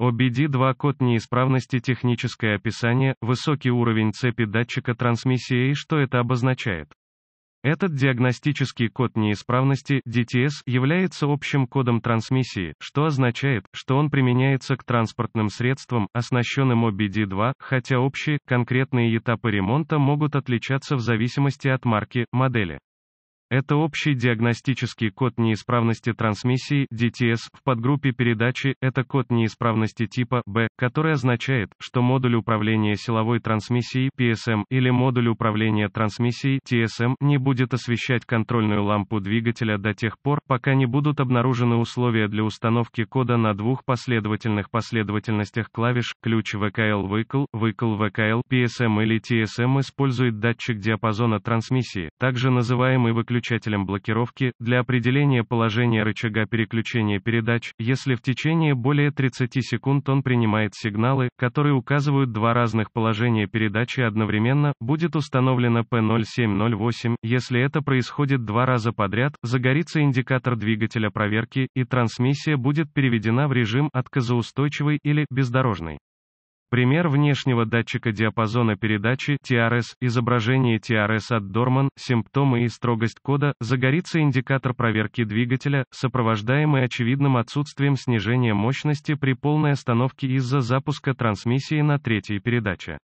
OBD2 код неисправности техническое описание, высокий уровень цепи датчика трансмиссии и что это обозначает. Этот диагностический код неисправности DTS является общим кодом трансмиссии, что означает, что он применяется к транспортным средствам, оснащенным OBD2, хотя общие, конкретные этапы ремонта могут отличаться в зависимости от марки, модели. Это общий диагностический код неисправности трансмиссии DTS в подгруппе передачи, это код неисправности типа B, который означает, что модуль управления силовой трансмиссией PSM или модуль управления трансмиссией TSM не будет освещать контрольную лампу двигателя до тех пор, пока не будут обнаружены условия для установки кода на двух последовательных последовательностях клавиш, ключ VKL выкл, выкл VKL, PSM или TSM использует датчик диапазона трансмиссии, также называемый выключатель переключателем блокировки, для определения положения рычага переключения передач, если в течение более 30 секунд он принимает сигналы, которые указывают два разных положения передачи одновременно, будет установлено P0708, если это происходит два раза подряд, загорится индикатор двигателя проверки, и трансмиссия будет переведена в режим отказоустойчивый или бездорожный. Пример внешнего датчика диапазона передачи TRS, изображение TRS от Dorman, симптомы и строгость кода, загорится индикатор проверки двигателя, сопровождаемый очевидным отсутствием снижения мощности при полной остановке из-за запуска трансмиссии на третьей передаче.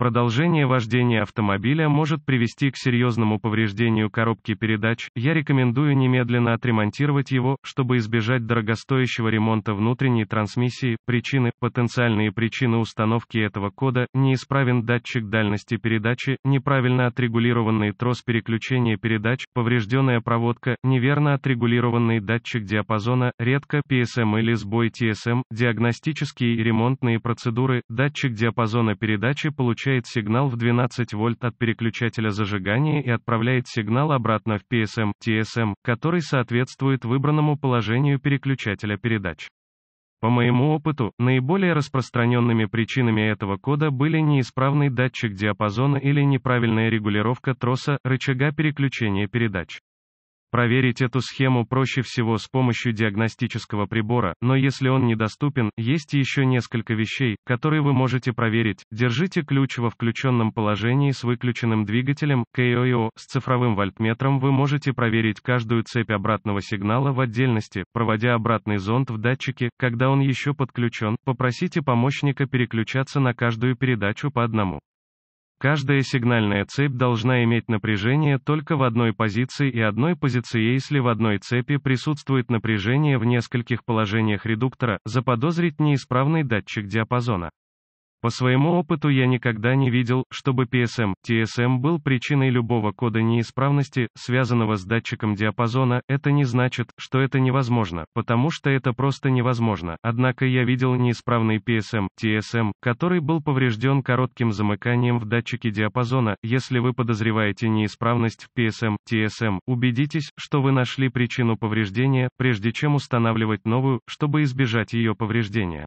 Продолжение вождения автомобиля может привести к серьезному повреждению коробки передач, я рекомендую немедленно отремонтировать его, чтобы избежать дорогостоящего ремонта внутренней трансмиссии, причины, потенциальные причины установки этого кода, неисправен датчик дальности передачи, неправильно отрегулированный трос переключения передач, поврежденная проводка, неверно отрегулированный датчик диапазона, редко PSM или сбой TSM, диагностические и ремонтные процедуры, датчик диапазона передачи получает получает сигнал в 12 вольт от переключателя зажигания и отправляет сигнал обратно в PSM, TSM, который соответствует выбранному положению переключателя передач. По моему опыту, наиболее распространенными причинами этого кода были неисправный датчик диапазона или неправильная регулировка троса, рычага переключения передач. Проверить эту схему проще всего с помощью диагностического прибора, но если он недоступен, есть еще несколько вещей, которые вы можете проверить. Держите ключ во включенном положении с выключенным двигателем, КОИО, с цифровым вольтметром вы можете проверить каждую цепь обратного сигнала в отдельности, проводя обратный зонд в датчике, когда он еще подключен, попросите помощника переключаться на каждую передачу по одному. Каждая сигнальная цепь должна иметь напряжение только в одной позиции и одной позиции если в одной цепи присутствует напряжение в нескольких положениях редуктора, заподозрить неисправный датчик диапазона. По своему опыту я никогда не видел, чтобы PSM, TSM был причиной любого кода неисправности, связанного с датчиком диапазона, это не значит, что это невозможно, потому что это просто невозможно. Однако я видел неисправный PSM, TSM, который был поврежден коротким замыканием в датчике диапазона. Если вы подозреваете неисправность в PSM, TSM, убедитесь, что вы нашли причину повреждения, прежде чем устанавливать новую, чтобы избежать ее повреждения.